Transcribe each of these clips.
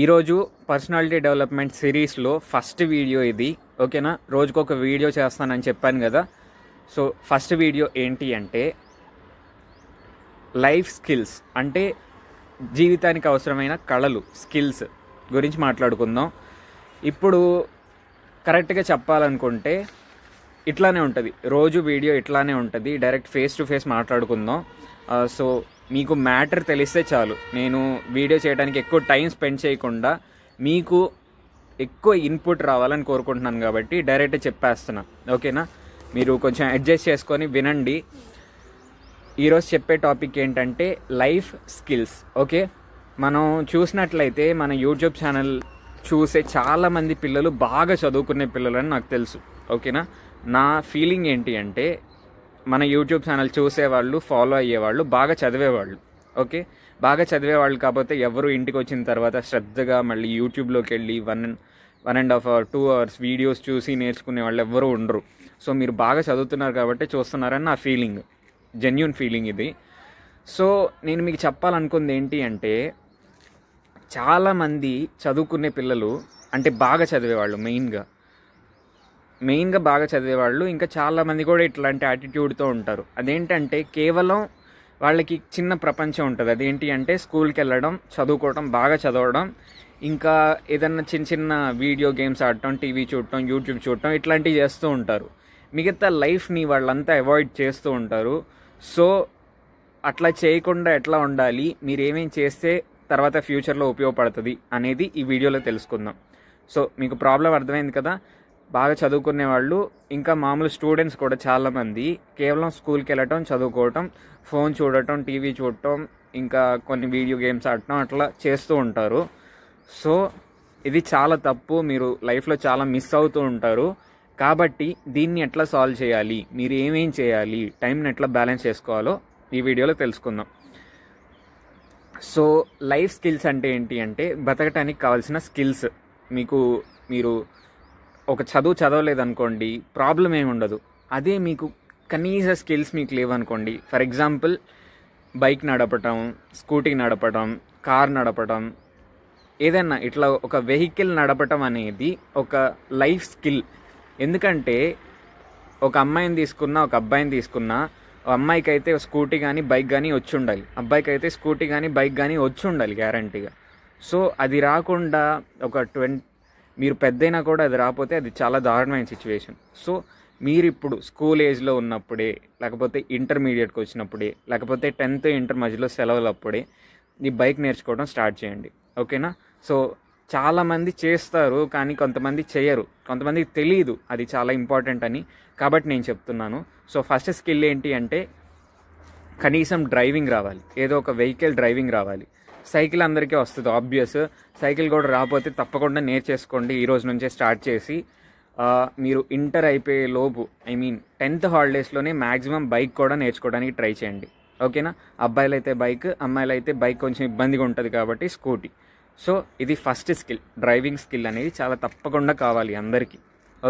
ఈరోజు personality development సిరీస్లో first video ఇది ఓకేనా రోజుకొక వీడియో చేస్తానని చెప్పాను కదా సో ఫస్ట్ వీడియో ఏంటి అంటే లైఫ్ స్కిల్స్ అంటే జీవితానికి అవసరమైన కళలు స్కిల్స్ గురించి మాట్లాడుకుందాం ఇప్పుడు కరెక్ట్గా చెప్పాలనుకుంటే ఇట్లానే ఉంటుంది రోజు వీడియో ఇట్లానే ఉంటుంది డైరెక్ట్ ఫేస్ టు ఫేస్ మాట్లాడుకుందాం సో మీకు మ్యాటర్ తెలిస్తే చాలు నేను వీడియో చేయడానికి ఎక్కువ టైం స్పెండ్ చేయకుండా మీకు ఎక్కువ ఇన్పుట్ రావాలని కోరుకుంటున్నాను కాబట్టి డైరెక్ట్ చెప్పేస్తున్నా ఓకేనా మీరు కొంచెం అడ్జస్ట్ చేసుకొని వినండి ఈరోజు చెప్పే టాపిక్ ఏంటంటే లైఫ్ స్కిల్స్ ఓకే మనం చూసినట్లయితే మన యూట్యూబ్ ఛానల్ చూసే చాలామంది పిల్లలు బాగా చదువుకునే పిల్లలని నాకు తెలుసు ఓకేనా నా ఫీలింగ్ ఏంటి అంటే మన యూట్యూబ్ ఛానల్ చూసేవాళ్ళు ఫాలో అయ్యేవాళ్ళు బాగా చదివేవాళ్ళు ఓకే బాగా చదివేవాళ్ళు కాకపోతే ఎవరు ఇంటికి వచ్చిన తర్వాత శ్రద్ధగా మళ్ళీ యూట్యూబ్లోకి వెళ్ళి one one and half hour two hours videos చూసి నేర్చుకునే వాళ్ళు ఎవరు ఉండరు సో మీరు బాగా చదువుతున్నారు కాబట్టి చూస్తున్నారని నా ఫీలింగ్ జెన్యున్ ఫీలింగ్ ఇది సో నేను మీకు చెప్పాలనుకుంది ఏంటి అంటే చాలామంది చదువుకునే పిల్లలు అంటే బాగా చదివేవాళ్ళు మెయిన్గా మెయిన్గా బాగా చదివేవాళ్ళు ఇంకా చాలామంది కూడా ఇట్లాంటి యాటిట్యూడ్తో ఉంటారు అదేంటంటే కేవలం వాళ్ళకి చిన్న ప్రపంచం ఉంటుంది అదేంటి అంటే స్కూల్కి వెళ్ళడం చదువుకోవడం బాగా చదవడం ఇంకా ఏదన్నా చిన్న చిన్న వీడియో గేమ్స్ ఆడటం టీవీ చూడటం యూట్యూబ్ చూడటం ఇట్లాంటివి చేస్తూ ఉంటారు మిగతా లైఫ్ని వాళ్ళంతా అవాయిడ్ చేస్తూ ఉంటారు సో అట్లా చేయకుండా ఎట్లా ఉండాలి మీరేమేం చేస్తే తర్వాత ఫ్యూచర్లో ఉపయోగపడుతుంది అనేది ఈ వీడియోలో తెలుసుకుందాం సో మీకు ప్రాబ్లం అర్థమైంది కదా బాగా చదువుకునే వాళ్ళు ఇంకా మామూలు స్టూడెంట్స్ కూడా చాలామంది కేవలం స్కూల్కి వెళ్ళటం చదువుకోవటం ఫోన్ చూడటం టీవీ చూడటం ఇంకా కొన్ని వీడియో గేమ్స్ ఆడటం అట్లా చేస్తూ ఉంటారు సో ఇది చాలా తప్పు మీరు లైఫ్లో చాలా మిస్ అవుతూ ఉంటారు కాబట్టి దీన్ని ఎట్లా సాల్వ్ చేయాలి మీరు ఏమేం చేయాలి టైంని ఎట్లా బ్యాలెన్స్ చేసుకోవాలో ఈ వీడియోలో తెలుసుకుందాం సో లైఫ్ స్కిల్స్ అంటే ఏంటి అంటే బతకటానికి కావాల్సిన స్కిల్స్ మీకు మీరు ఒక చదువు చదవలేదనుకోండి ప్రాబ్లం ఏమి ఉండదు అదే మీకు కనీస స్కిల్స్ మీకు లేవనుకోండి ఫర్ ఎగ్జాంపుల్ బైక్ నడపటం స్కూటీ నడపటం కార్ నడపటం ఏదైనా ఇట్లా ఒక వెహికల్ నడపటం అనేది ఒక లైఫ్ స్కిల్ ఎందుకంటే ఒక అమ్మాయిని తీసుకున్నా ఒక అబ్బాయిని తీసుకున్నా అమ్మాయికి అయితే స్కూటీ కానీ బైక్ కానీ వచ్చి ఉండాలి అబ్బాయికి అయితే స్కూటీ కానీ బైక్ కానీ వచ్చి ఉండాలి గ్యారంటీగా సో అది రాకుండా ఒక ట్వంటీ మీరు పెద్దయినా కూడా అది రాకపోతే అది చాలా దారుణమైన సిచ్యువేషన్ సో మీరు ఇప్పుడు స్కూల్ ఏజ్లో ఉన్నప్పుడే లేకపోతే ఇంటర్మీడియట్కి వచ్చినప్పుడే లేకపోతే టెన్త్ ఇంటర్ మధ్యలో సెలవులప్పుడే ఈ బైక్ నేర్చుకోవడం స్టార్ట్ చేయండి ఓకేనా సో చాలామంది చేస్తారు కానీ కొంతమంది చేయరు కొంతమంది తెలియదు అది చాలా ఇంపార్టెంట్ అని కాబట్టి నేను చెప్తున్నాను సో ఫస్ట్ స్కిల్ ఏంటి అంటే కనీసం డ్రైవింగ్ రావాలి ఏదో ఒక వెహికల్ డ్రైవింగ్ రావాలి సైకిల్ అందరికీ వస్తుంది ఆబ్వియస్ సైకిల్ కూడా రాకపోతే తప్పకుండా నేర్చేసుకోండి ఈ రోజు నుంచే స్టార్ట్ చేసి మీరు ఇంటర్ అయిపోయే లోపు ఐ మీన్ టెన్త్ హాలిడేస్లోనే మ్యాక్సిమం బైక్ కూడా నేర్చుకోవడానికి ట్రై చేయండి ఓకేనా అబ్బాయిలు అయితే బైక్ అమ్మాయిలు అయితే బైక్ కొంచెం ఇబ్బందిగా ఉంటుంది కాబట్టి స్కూటీ సో ఇది ఫస్ట్ స్కిల్ డ్రైవింగ్ స్కిల్ అనేది చాలా తప్పకుండా కావాలి అందరికీ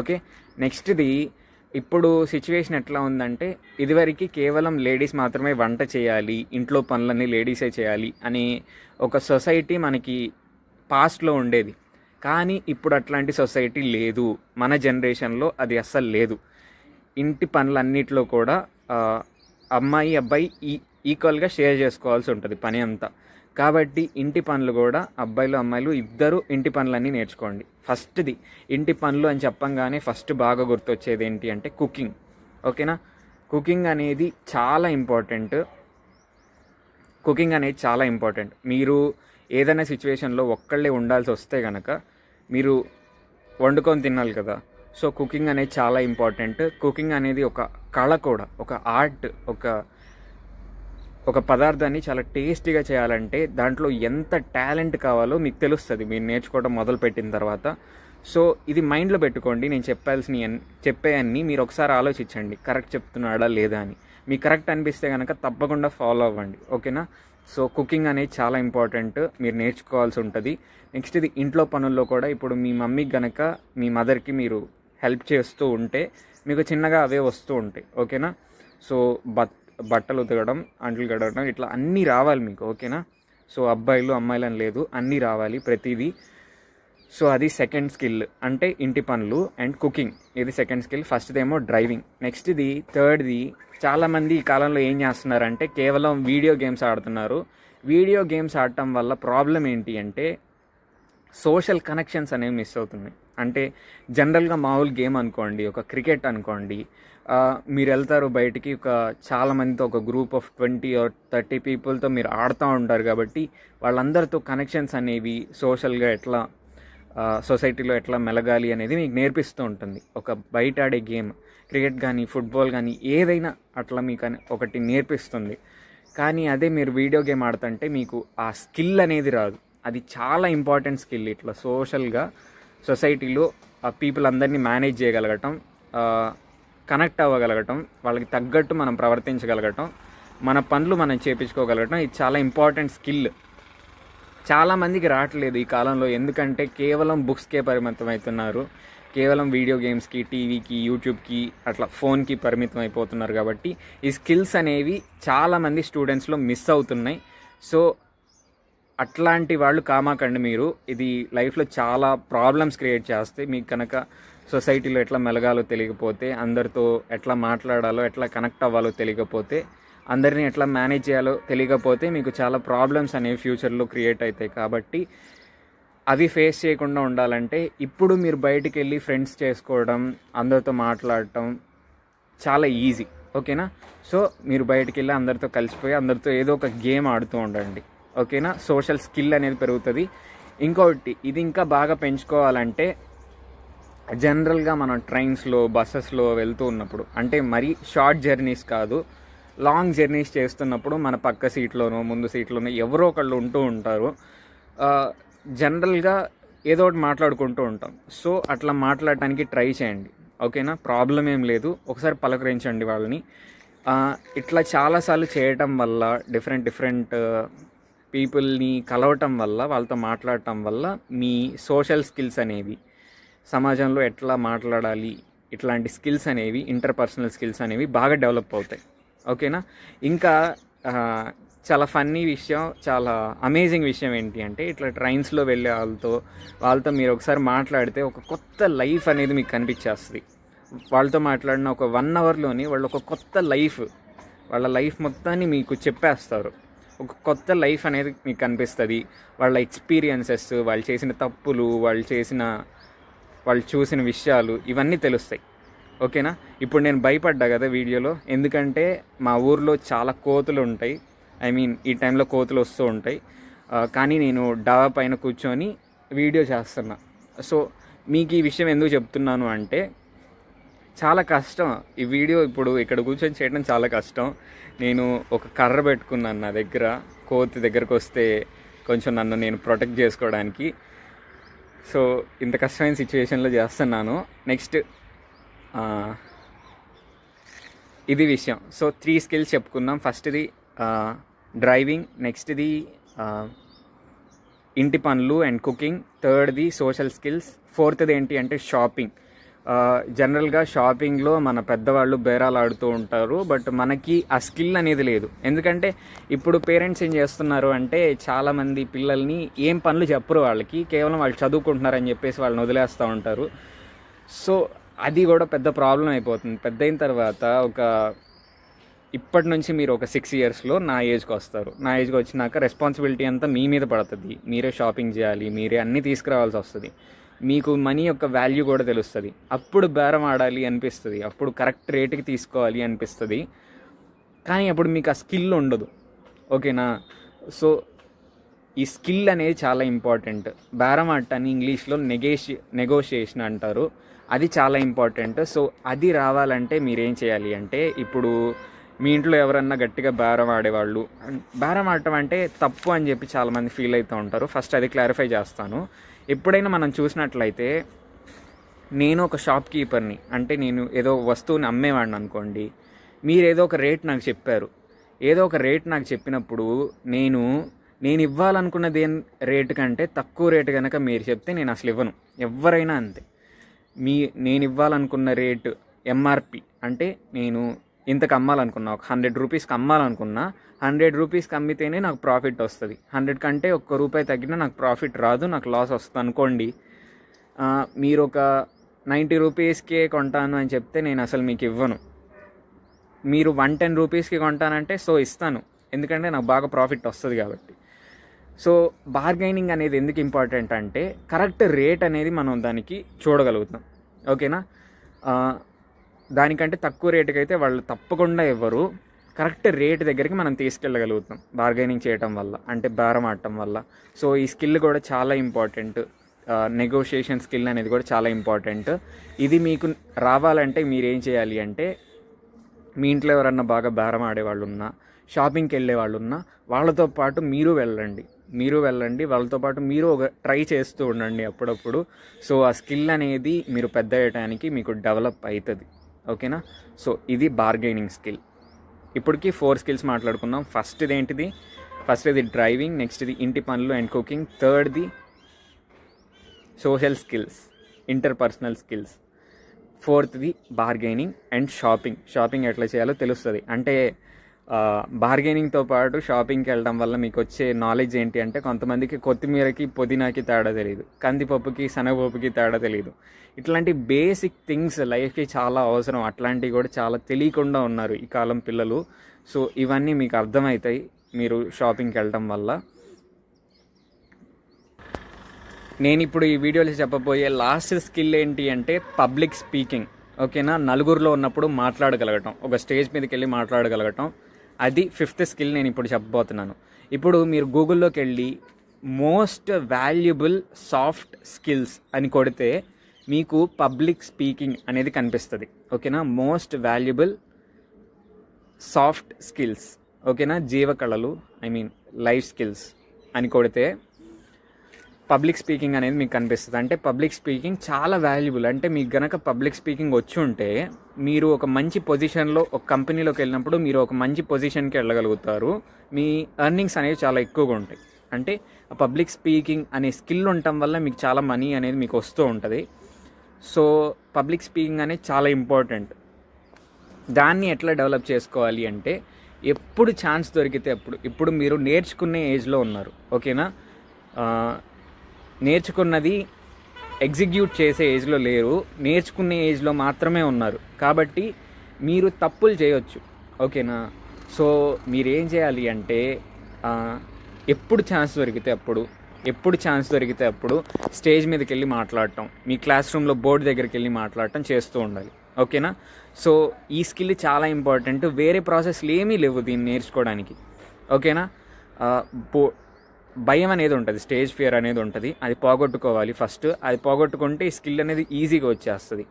ఓకే నెక్స్ట్ది ఇప్పుడు సిచ్యువేషన్ ఎట్లా ఉందంటే ఇదివరకు కేవలం లేడీస్ మాత్రమే వంట చేయాలి ఇంట్లో పనులన్నీ లేడీసే చేయాలి అని ఒక సొసైటీ మనకి పాస్ట్లో ఉండేది కానీ ఇప్పుడు అట్లాంటి సొసైటీ లేదు మన జనరేషన్లో అది అస్సలు లేదు ఇంటి పనులన్నిట్లో కూడా అమ్మాయి అబ్బాయి ఈ ఈక్వల్గా షేర్ చేసుకోవాల్సి ఉంటుంది పని అంతా కాబట్టి ఇంటి పనులు కూడా అబ్బాయిలు అమ్మాయిలు ఇద్దరు ఇంటి పనులన్నీ నేర్చుకోండి ఫస్ట్ది ఇంటి పనులు అని చెప్పంగానే ఫస్ట్ బాగా గుర్తొచ్చేది ఏంటి అంటే కుకింగ్ ఓకేనా కుకింగ్ అనేది చాలా ఇంపార్టెంట్ కుకింగ్ అనేది చాలా ఇంపార్టెంట్ మీరు ఏదైనా సిచ్యువేషన్లో ఒక్కళ్ళే ఉండాల్సి వస్తే కనుక మీరు వండుకొని తినాలి కదా సో కుకింగ్ అనేది చాలా ఇంపార్టెంట్ కుకింగ్ అనేది ఒక కళ కూడా ఒక ఆర్ట్ ఒక ఒక పదార్థాన్ని చాలా టేస్టీగా చేయాలంటే దాంట్లో ఎంత టాలెంట్ కావాలో మీకు తెలుస్తుంది మీరు నేర్చుకోవడం మొదలుపెట్టిన తర్వాత సో ఇది మైండ్లో పెట్టుకోండి నేను చెప్పాల్సిన చెప్పే అన్ని మీరు ఒకసారి ఆలోచించండి కరెక్ట్ చెప్తున్నాడా లేదా అని మీకు కరెక్ట్ అనిపిస్తే కనుక తప్పకుండా ఫాలో అవ్వండి ఓకేనా సో కుకింగ్ అనేది చాలా ఇంపార్టెంట్ మీరు నేర్చుకోవాల్సి ఉంటుంది నెక్స్ట్ ఇది ఇంట్లో పనుల్లో కూడా ఇప్పుడు మీ మమ్మీకి కనుక మీ మదర్కి మీరు హెల్ప్ చేస్తూ ఉంటే మీకు చిన్నగా అవే వస్తూ ఉంటాయి ఓకేనా సో బత్ బట్టలు ఉతకడం అంట్లు కడగడం ఇట్లా అన్నీ రావాలి మీకు ఓకేనా సో అబ్బాయిలు అమ్మాయిలు అని లేదు అన్నీ రావాలి ప్రతిదీ సో అది సెకండ్ స్కిల్ అంటే ఇంటి పనులు అండ్ కుకింగ్ ఇది సెకండ్ స్కిల్ ఫస్ట్దేమో డ్రైవింగ్ నెక్స్ట్ది థర్డ్ది చాలామంది ఈ కాలంలో ఏం చేస్తున్నారంటే కేవలం వీడియో గేమ్స్ ఆడుతున్నారు వీడియో గేమ్స్ ఆడటం వల్ల ప్రాబ్లం ఏంటి అంటే సోషల్ కనెక్షన్స్ అనేవి మిస్ అవుతున్నాయి అంటే జనరల్గా మామూలు గేమ్ అనుకోండి ఒక క్రికెట్ అనుకోండి మీరు వెళ్తారు బయటికి ఒక చాలామందితో ఒక group of twenty or thirty పీపుల్తో మీరు ఆడుతూ ఉంటారు కాబట్టి వాళ్ళందరితో కనెక్షన్స్ అనేవి సోషల్గా ఎట్లా సొసైటీలో ఎట్లా మెలగాలి అనేది మీకు నేర్పిస్తూ ఉంటుంది ఒక బయట ఆడే గేమ్ క్రికెట్ కానీ ఫుట్బాల్ కానీ ఏదైనా అట్లా మీకు ఒకటి నేర్పిస్తుంది కానీ అదే మీరు వీడియో గేమ్ ఆడుతుంటే మీకు ఆ స్కిల్ అనేది రాదు అది చాలా ఇంపార్టెంట్ స్కిల్ ఇట్లా సోషల్గా సొసైటీలో ఆ పీపుల్ అందరినీ మేనేజ్ చేయగలగటం కనెక్ట్ అవ్వగలగటం వాళ్ళకి తగ్గట్టు మనం ప్రవర్తించగలగటం మన పనులు మనం చేపించుకోగలగటం ఇది చాలా ఇంపార్టెంట్ స్కిల్ చాలామందికి రావట్లేదు ఈ కాలంలో ఎందుకంటే కేవలం బుక్స్కే పరిమితం అవుతున్నారు కేవలం వీడియో గేమ్స్కి టీవీకి యూట్యూబ్కి అట్లా ఫోన్కి పరిమితం అయిపోతున్నారు కాబట్టి ఈ స్కిల్స్ అనేవి చాలామంది స్టూడెంట్స్లో మిస్ అవుతున్నాయి సో అట్లాంటి వాళ్ళు కామాకండి మీరు ఇది లైఫ్లో చాలా ప్రాబ్లమ్స్ క్రియేట్ చేస్తే మీకు కనుక సొసైటీలో ఎట్లా మెలగాలో తెలియకపోతే అందరితో ఎట్లా మాట్లాడాలో ఎట్లా కనెక్ట్ అవ్వాలో తెలియకపోతే అందరినీ ఎట్లా మేనేజ్ చేయాలో తెలియకపోతే మీకు చాలా ప్రాబ్లమ్స్ అనేవి ఫ్యూచర్లో క్రియేట్ అవుతాయి కాబట్టి అవి ఫేస్ చేయకుండా ఉండాలంటే ఇప్పుడు మీరు బయటికి వెళ్ళి ఫ్రెండ్స్ చేసుకోవడం అందరితో మాట్లాడటం చాలా ఈజీ ఓకేనా సో మీరు బయటికి వెళ్ళి అందరితో కలిసిపోయి అందరితో ఏదో ఒక గేమ్ ఆడుతూ ఉండండి ఓకేనా సోషల్ స్కిల్ అనేది పెరుగుతుంది ఇంకొకటి ఇది ఇంకా బాగా పెంచుకోవాలంటే జనరల్గా మనం ట్రైన్స్లో బస్సెస్లో వెళ్తూ ఉన్నప్పుడు అంటే మరీ షార్ట్ జర్నీస్ కాదు లాంగ్ జర్నీస్ చేస్తున్నప్పుడు మన పక్క సీట్లోనో ముందు సీట్లోనో ఎవరో ఒకళ్ళు ఉంటూ ఉంటారు జనరల్గా ఏదో ఒకటి మాట్లాడుకుంటూ ఉంటాం సో అట్లా మాట్లాడటానికి ట్రై చేయండి ఓకేనా ప్రాబ్లం ఏం లేదు ఒకసారి పలకరించండి వాళ్ళని ఇట్లా చాలాసార్లు చేయటం వల్ల డిఫరెంట్ డిఫరెంట్ పీపుల్ని కలవటం వల్ల వాళ్ళతో మాట్లాడటం వల్ల మీ సోషల్ స్కిల్స్ అనేవి సమాజంలో ఎట్లా మాట్లాడాలి ఇట్లాంటి స్కిల్స్ అనేవి ఇంటర్పర్సనల్ స్కిల్స్ అనేవి బాగా డెవలప్ అవుతాయి ఓకేనా ఇంకా చాలా ఫన్నీ విషయం చాలా అమేజింగ్ విషయం ఏంటి అంటే ఇట్లా ట్రైన్స్లో వెళ్ళే వాళ్ళతో వాళ్ళతో మీరు ఒకసారి మాట్లాడితే ఒక కొత్త లైఫ్ అనేది మీకు కనిపించేస్తుంది వాళ్ళతో మాట్లాడిన ఒక వన్ అవర్లోని వాళ్ళు ఒక కొత్త లైఫ్ వాళ్ళ లైఫ్ మొత్తాన్ని మీకు చెప్పేస్తారు ఒక కొత్త లైఫ్ అనేది మీకు కనిపిస్తుంది వాళ్ళ ఎక్స్పీరియన్సెస్ వాళ్ళు చేసిన తప్పులు వాళ్ళు చేసిన వాళ్ళు చూసిన విషయాలు ఇవన్నీ తెలుస్తాయి ఓకేనా ఇప్పుడు నేను భయపడ్డా కదా వీడియోలో ఎందుకంటే మా ఊర్లో చాలా కోతులు ఉంటాయి ఐ మీన్ ఈ టైంలో కోతులు వస్తూ ఉంటాయి కానీ నేను డాబా పైన కూర్చొని వీడియో చేస్తున్నా సో మీకు ఈ విషయం ఎందుకు చెప్తున్నాను అంటే చాలా కష్టం ఈ వీడియో ఇప్పుడు ఇక్కడ కూర్చొని చేయడం చాలా కష్టం నేను ఒక కర్ర పెట్టుకున్నాను నా దగ్గర కోతి దగ్గరకు వస్తే కొంచెం నన్ను నేను ప్రొటెక్ట్ చేసుకోవడానికి సో ఇంత కష్టమైన సిచ్యువేషన్లో చేస్తున్నాను నెక్స్ట్ ఇది విషయం సో త్రీ స్కిల్స్ చెప్పుకున్నాం ఫస్ట్ది డ్రైవింగ్ నెక్స్ట్ది ఇంటి పనులు అండ్ కుకింగ్ థర్డ్ది సోషల్ స్కిల్స్ ఫోర్త్ది ఏంటి అంటే షాపింగ్ జనరల్గా షాపింగ్లో మన పెద్దవాళ్ళు బేరాలు ఆడుతూ ఉంటారు బట్ మనకి ఆ స్కిల్ అనేది లేదు ఎందుకంటే ఇప్పుడు పేరెంట్స్ ఏం చేస్తున్నారు అంటే చాలామంది పిల్లల్ని ఏం పనులు చెప్పరు వాళ్ళకి కేవలం వాళ్ళు చదువుకుంటున్నారని చెప్పేసి వాళ్ళని వదిలేస్తూ ఉంటారు సో అది కూడా పెద్ద ప్రాబ్లం అయిపోతుంది పెద్ద అయిన తర్వాత ఒక ఇప్పటి నుంచి మీరు ఒక సిక్స్ ఇయర్స్లో నా ఏజ్కి వస్తారు నా ఏజ్కి వచ్చినాక రెస్పాన్సిబిలిటీ అంతా మీ మీద పడుతుంది మీరే షాపింగ్ చేయాలి మీరే అన్నీ తీసుకురావాల్సి వస్తుంది మీకు మనీ యొక్క వాల్యూ కూడా తెలుస్తుంది అప్పుడు బేరం ఆడాలి అనిపిస్తుంది అప్పుడు కరెక్ట్ రేటుకి తీసుకోవాలి అనిపిస్తుంది కానీ అప్పుడు మీకు ఆ స్కిల్ ఉండదు ఓకేనా సో ఈ స్కిల్ అనేది చాలా ఇంపార్టెంట్ బేరం ఆడటాన్ని ఇంగ్లీష్లో నెగేషి నెగోషియేషన్ అంటారు అది చాలా ఇంపార్టెంట్ సో అది రావాలంటే మీరేం చేయాలి అంటే ఇప్పుడు మీ ఇంట్లో ఎవరన్నా గట్టిగా బేరం ఆడేవాళ్ళు బేరం ఆడటం అంటే తప్పు అని చెప్పి చాలామంది ఫీల్ అవుతూ ఉంటారు ఫస్ట్ అది క్లారిఫై చేస్తాను ఎప్పుడైనా మనం చూసినట్లయితే నేను ఒక షాప్ కీపర్ని అంటే నేను ఏదో వస్తువుని అమ్మేవాడిని అనుకోండి మీరు ఏదో ఒక రేట్ నాకు చెప్పారు ఏదో ఒక రేట్ నాకు చెప్పినప్పుడు నేను నేను ఇవ్వాలనుకున్న దేని రేటు కంటే తక్కువ రేటు కనుక మీరు చెప్తే నేను అసలు ఇవ్వను ఎవరైనా అంతే మీ నేను ఇవ్వాలనుకున్న రేటు ఎంఆర్పి అంటే నేను ఇంతకు అమ్మాలనుకున్నా ఒక హండ్రెడ్ రూపీస్కి అమ్మాలనుకున్నా హండ్రెడ్ రూపీస్కి అమ్మితేనే నాకు ప్రాఫిట్ వస్తుంది హండ్రెడ్ కంటే ఒక్క రూపాయి తగ్గినా నాకు ప్రాఫిట్ రాదు నాకు లాస్ వస్తుంది అనుకోండి మీరు ఒక నైంటీ రూపీస్కే కొంటాను అని చెప్తే నేను అసలు మీకు ఇవ్వను మీరు వన్ టెన్ రూపీస్కి కొంటానంటే సో ఇస్తాను ఎందుకంటే నాకు బాగా ప్రాఫిట్ వస్తుంది కాబట్టి సో బార్గైనింగ్ అనేది ఎందుకు ఇంపార్టెంట్ అంటే కరెక్ట్ రేట్ అనేది మనం దానికి చూడగలుగుతాం ఓకేనా దానికంటే తక్కువ రేటుకి అయితే వాళ్ళు తప్పకుండా ఇవ్వరు కరెక్ట్ రేట్ దగ్గరికి మనం తీసుకెళ్ళగలుగుతాం బార్గైనింగ్ చేయటం వల్ల అంటే బేరం ఆడటం వల్ల సో ఈ స్కిల్ కూడా చాలా ఇంపార్టెంట్ నెగోషియేషన్ స్కిల్ అనేది కూడా చాలా ఇంపార్టెంట్ ఇది మీకు రావాలంటే మీరు ఏం చేయాలి అంటే మీ ఇంట్లో ఎవరన్నా బాగా భారం ఆడేవాళ్ళు ఉన్నా షాపింగ్కి వెళ్ళే వాళ్ళు ఉన్నా వాళ్ళతో పాటు మీరు వెళ్ళండి మీరు వెళ్ళండి వాళ్ళతో పాటు మీరు ఒక ట్రై చేస్తూ ఉండండి అప్పుడప్పుడు సో ఆ స్కిల్ అనేది మీరు పెద్ద అయ్యడానికి మీకు డెవలప్ అవుతుంది ఓకేనా సో ఇది బార్గెనింగ్ స్కిల్ ఇప్పటికి ఫోర్ స్కిల్స్ మాట్లాడుకుందాం ఫస్ట్ ఇది ఏంటిది ఫస్ట్ ఇది డ్రైవింగ్ నెక్స్ట్ ఇది ఇంటి పనులు అండ్ కుకింగ్ థర్డ్ది సోషల్ స్కిల్స్ ఇంటర్పర్సనల్ స్కిల్స్ ఫోర్త్ది బార్గెనింగ్ అండ్ షాపింగ్ షాపింగ్ ఎట్లా చేయాలో తెలుస్తుంది అంటే బార్గెనింగ్తో పాటు షాపింగ్కి వెళ్ళడం వల్ల మీకు వచ్చే నాలెడ్జ్ ఏంటి అంటే కొంతమందికి కొత్తిమీరకి పుదీనాకి తేడా తెలియదు కందిపప్పుకి శనగపప్పుకి తేడా తెలియదు ఇట్లాంటి బేసిక్ థింగ్స్ లైఫ్కి చాలా అవసరం అట్లాంటివి కూడా చాలా తెలియకుండా ఉన్నారు ఈ కాలం పిల్లలు సో ఇవన్నీ మీకు అర్థమవుతాయి మీరు షాపింగ్కి వెళ్ళడం వల్ల నేను ఇప్పుడు ఈ వీడియోలో చెప్పబోయే లాస్ట్ స్కిల్ ఏంటి అంటే పబ్లిక్ స్పీకింగ్ ఓకేనా నలుగురిలో ఉన్నప్పుడు మాట్లాడగలగటం ఒక స్టేజ్ మీదకి వెళ్ళి మాట్లాడగలగటం అది ఫిఫ్త్ స్కిల్ నేను ఇప్పుడు చెప్పబోతున్నాను ఇప్పుడు మీరు గూగుల్లోకి వెళ్ళి మోస్ట్ వాల్యుబుల్ సాఫ్ట్ స్కిల్స్ అని కొడితే మీకు పబ్లిక్ స్పీకింగ్ అనేది కనిపిస్తుంది ఓకేనా మోస్ట్ వాల్యుబుల్ సాఫ్ట్ స్కిల్స్ ఓకేనా జీవకళలు ఐ మీన్ లైఫ్ స్కిల్స్ అని కొడితే పబ్లిక్ స్పీకింగ్ అనేది మీకు కనిపిస్తుంది అంటే పబ్లిక్ స్పీకింగ్ చాలా వాల్యుబుల్ అంటే మీకు గనక పబ్లిక్ స్పీకింగ్ వచ్చి ఉంటే మీరు ఒక మంచి పొజిషన్లో ఒక కంపెనీలోకి వెళ్ళినప్పుడు మీరు ఒక మంచి పొజిషన్కి వెళ్ళగలుగుతారు మీ ఎర్నింగ్స్ అనేవి చాలా ఎక్కువగా ఉంటాయి అంటే ఆ పబ్లిక్ స్పీకింగ్ అనే స్కిల్ ఉండటం వల్ల మీకు చాలా మనీ అనేది మీకు వస్తూ ఉంటుంది సో పబ్లిక్ స్పీకింగ్ అనేది చాలా ఇంపార్టెంట్ దాన్ని ఎట్లా డెవలప్ చేసుకోవాలి అంటే ఎప్పుడు ఛాన్స్ దొరికితే అప్పుడు ఇప్పుడు మీరు నేర్చుకునే ఏజ్లో ఉన్నారు ఓకేనా నేర్చుకున్నది ఎగ్జిక్యూట్ చేసే ఏజ్లో లేరు నేర్చుకునే ఏజ్లో మాత్రమే ఉన్నారు కాబట్టి మీరు తప్పులు చేయొచ్చు ఓకేనా సో మీరేం చేయాలి అంటే ఎప్పుడు ఛాన్స్ దొరికితే అప్పుడు ఎప్పుడు ఛాన్స్ దొరికితే అప్పుడు స్టేజ్ మీదకి వెళ్ళి మాట్లాడటం మీ క్లాస్ రూమ్లో బోర్డు దగ్గరికి వెళ్ళి మాట్లాడటం చేస్తూ ఉండాలి ఓకేనా సో ఈ స్కిల్ చాలా ఇంపార్టెంట్ వేరే ప్రాసెస్లు ఏమీ లేవు దీన్ని నేర్చుకోవడానికి ఓకేనా బో భయం అనేది ఉంటుంది స్టేజ్ ఫియర్ అనేది ఉంటుంది అది పోగొట్టుకోవాలి ఫస్ట్ అది పోగొట్టుకుంటే ఈ స్కిల్ అనేది ఈజీగా వచ్చేస్తుంది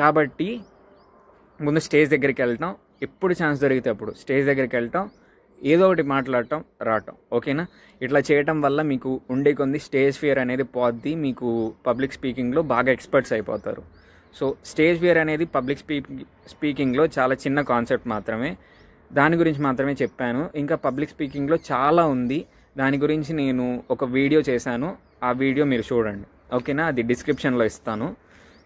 కాబట్టి ముందు స్టేజ్ దగ్గరికి వెళ్ళటం ఎప్పుడు ఛాన్స్ దొరికితే అప్పుడు స్టేజ్ దగ్గరికి వెళ్ళటం ఏదో ఒకటి మాట్లాడటం రావటం ఓకేనా ఇట్లా చేయటం వల్ల మీకు ఉండే కొంది స్టేజ్ ఫియర్ అనేది పోద్ది మీకు పబ్లిక్ స్పీకింగ్లో బాగా ఎక్స్పర్ట్స్ అయిపోతారు సో స్టేజ్ ఫియర్ అనేది పబ్లిక్ స్పీకింగ్ స్పీకింగ్లో చాలా చిన్న కాన్సెప్ట్ మాత్రమే దాని గురించి మాత్రమే చెప్పాను ఇంకా పబ్లిక్ స్పీకింగ్లో చాలా ఉంది దాని గురించి నేను ఒక వీడియో చేశాను ఆ వీడియో మీరు చూడండి ఓకేనా అది డిస్క్రిప్షన్లో ఇస్తాను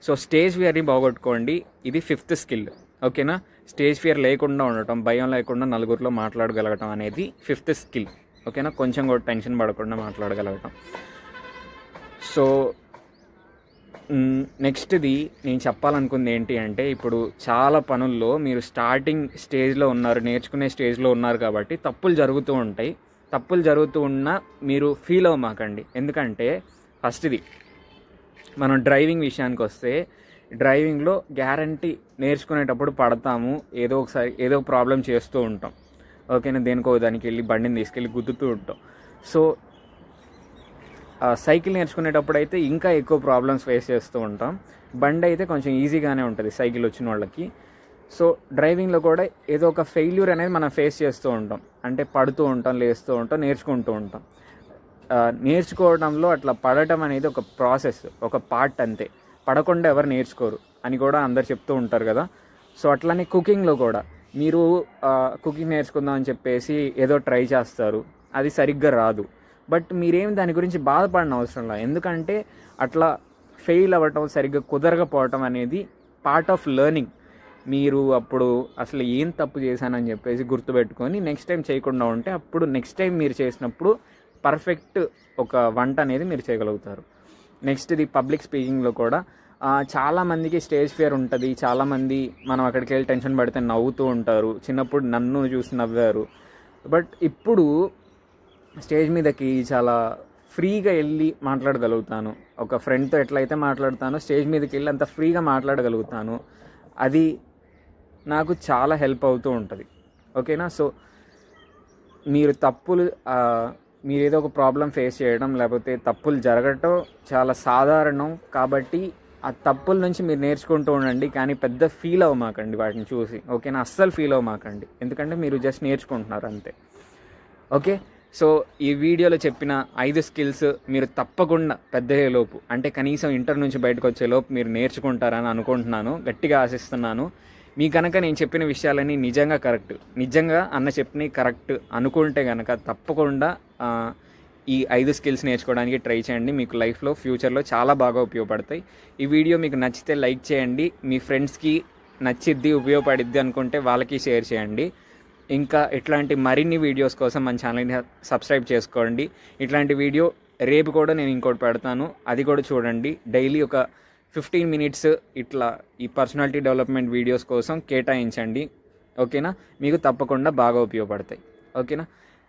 సో స్టేజ్ ఫియర్ని బాగొట్టుకోండి ఇది ఫిఫ్త్ స్కిల్ ఓకేనా స్టేజ్ ఫియర్ లేకుండా ఉండటం భయం లేకుండా నలుగురిలో మాట్లాడగలగటం అనేది ఫిఫ్త్ స్కిల్ ఓకేనా కొంచెం కూడా టెన్షన్ పడకుండా మాట్లాడగలగటం సో నెక్స్ట్ది నేను చెప్పాలనుకుంది ఏంటి అంటే ఇప్పుడు చాలా పనుల్లో మీరు స్టార్టింగ్ స్టేజ్లో ఉన్నారు నేర్చుకునే స్టేజ్లో ఉన్నారు కాబట్టి తప్పులు జరుగుతూ ఉంటాయి తప్పులు జరుగుతూ ఉన్నా మీరు ఫీల్ అవ్వమాకండి ఎందుకంటే ఫస్ట్ ఇది మనం డ్రైవింగ్ విషయానికి వస్తే డ్రైవింగ్లో గ్యారంటీ నేర్చుకునేటప్పుడు పడతాము ఏదో ఒకసారి ఏదో ఒక ప్రాబ్లం చేస్తూ ఉంటాం ఓకేనా దేనికో దానికి వెళ్ళి బండిని తీసుకెళ్ళి గుద్దుతూ ఉంటాం సో సైకిల్ నేర్చుకునేటప్పుడు అయితే ఇంకా ఎక్కువ ప్రాబ్లమ్స్ ఫేస్ చేస్తూ ఉంటాం బండి అయితే కొంచెం ఈజీగానే ఉంటుంది సైకిల్ వచ్చిన వాళ్ళకి సో డ్రైవింగ్లో కూడా ఏదో ఒక ఫెయిల్యూర్ అనేది మనం ఫేస్ చేస్తూ ఉంటాం అంటే పడుతూ ఉంటాం లేస్తూ ఉంటాం నేర్చుకుంటూ ఉంటాం నేర్చుకోవడంలో అట్లా పడటం అనేది ఒక ప్రాసెస్ ఒక పార్ట్ అంతే పడకుండా ఎవరు నేర్చుకోరు అని కూడా అందరు చెప్తూ ఉంటారు కదా సో అట్లానే కుకింగ్లో కూడా మీరు కుకింగ్ నేర్చుకుందాం అని చెప్పేసి ఏదో ట్రై చేస్తారు అది సరిగ్గా రాదు బట్ మీరేం దాని గురించి బాధపడిన అవసరం లేదు ఎందుకంటే అట్లా ఫెయిల్ అవ్వటం సరిగ్గా కుదరకపోవటం అనేది పార్ట్ ఆఫ్ లెర్నింగ్ మీరు అప్పుడు అసలు ఏం తప్పు చేశానని చెప్పేసి గుర్తుపెట్టుకొని నెక్స్ట్ టైం చేయకుండా ఉంటే అప్పుడు నెక్స్ట్ టైం మీరు చేసినప్పుడు పర్ఫెక్ట్ ఒక వంట అనేది మీరు చేయగలుగుతారు నెక్స్ట్ ఇది పబ్లిక్ స్పీకింగ్లో కూడా చాలామందికి స్టేజ్ ఫియర్ ఉంటుంది చాలామంది మనం అక్కడికి వెళ్ళి టెన్షన్ పడితే నవ్వుతూ ఉంటారు చిన్నప్పుడు నన్ను చూసి నవ్వారు బట్ ఇప్పుడు స్టేజ్ మీదకి చాలా ఫ్రీగా వెళ్ళి మాట్లాడగలుగుతాను ఒక ఫ్రెండ్తో ఎట్లయితే మాట్లాడతానో స్టేజ్ మీదకి వెళ్ళి అంత ఫ్రీగా మాట్లాడగలుగుతాను అది నాకు చాలా హెల్ప్ అవుతూ ఉంటుంది ఓకేనా సో మీరు తప్పులు మీరు ఏదో ఒక ప్రాబ్లం ఫేస్ చేయడం లేకపోతే తప్పులు జరగటం చాలా సాధారణం కాబట్టి ఆ తప్పుల నుంచి మీరు నేర్చుకుంటూ ఉండండి కానీ పెద్ద ఫీల్ అవ్వమాకండి వాటిని చూసి ఓకేనా అస్సలు ఫీల్ అవ్వమాకండి ఎందుకంటే మీరు జస్ట్ నేర్చుకుంటున్నారు అంతే ఓకే సో ఈ వీడియోలో చెప్పిన ఐదు స్కిల్స్ మీరు తప్పకుండా పెద్ద లోపు అంటే కనీసం ఇంటర్ నుంచి బయటకు వచ్చే లోపు మీరు నేర్చుకుంటారని అనుకుంటున్నాను గట్టిగా ఆశిస్తున్నాను మీ కనుక నేను చెప్పిన విషయాలని నిజంగా కరెక్ట్ నిజంగా అన్న చెప్పినవి కరెక్ట్ అనుకుంటే కనుక తప్పకుండా ఈ ఐదు స్కిల్స్ నేర్చుకోవడానికి ట్రై చేయండి మీకు లైఫ్లో ఫ్యూచర్లో చాలా బాగా ఉపయోగపడతాయి ఈ వీడియో మీకు నచ్చితే లైక్ చేయండి మీ ఫ్రెండ్స్కి నచ్చిద్ది ఉపయోగపడిద్ది అనుకుంటే వాళ్ళకి షేర్ చేయండి ఇంకా ఇట్లాంటి మరిన్ని వీడియోస్ కోసం మన ఛానల్ని సబ్స్క్రైబ్ చేసుకోండి ఇట్లాంటి వీడియో రేపు కూడా నేను ఇంకోటి పెడతాను అది కూడా చూడండి డైలీ ఒక ఫిఫ్టీన్ మినిట్స్ ఇట్లా ఈ పర్సనాలిటీ డెవలప్మెంట్ వీడియోస్ కోసం కేటాయించండి ఓకేనా మీకు తప్పకుండా బాగా ఉపయోగపడతాయి ఓకేనా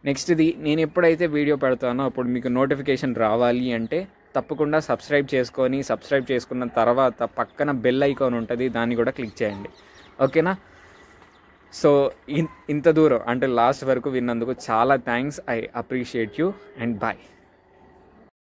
నెక్స్ట్ది నేను ఎప్పుడైతే వీడియో పెడతానో అప్పుడు మీకు నోటిఫికేషన్ రావాలి అంటే తప్పకుండా సబ్స్క్రైబ్ చేసుకొని సబ్స్క్రైబ్ చేసుకున్న తర్వాత పక్కన బెల్ ఐకాన్ ఉంటుంది దాన్ని కూడా క్లిక్ చేయండి ఓకేనా సో ఇంత దూరం అంటే లాస్ట్ వరకు విన్నందుకు చాలా thanks I appreciate you and bye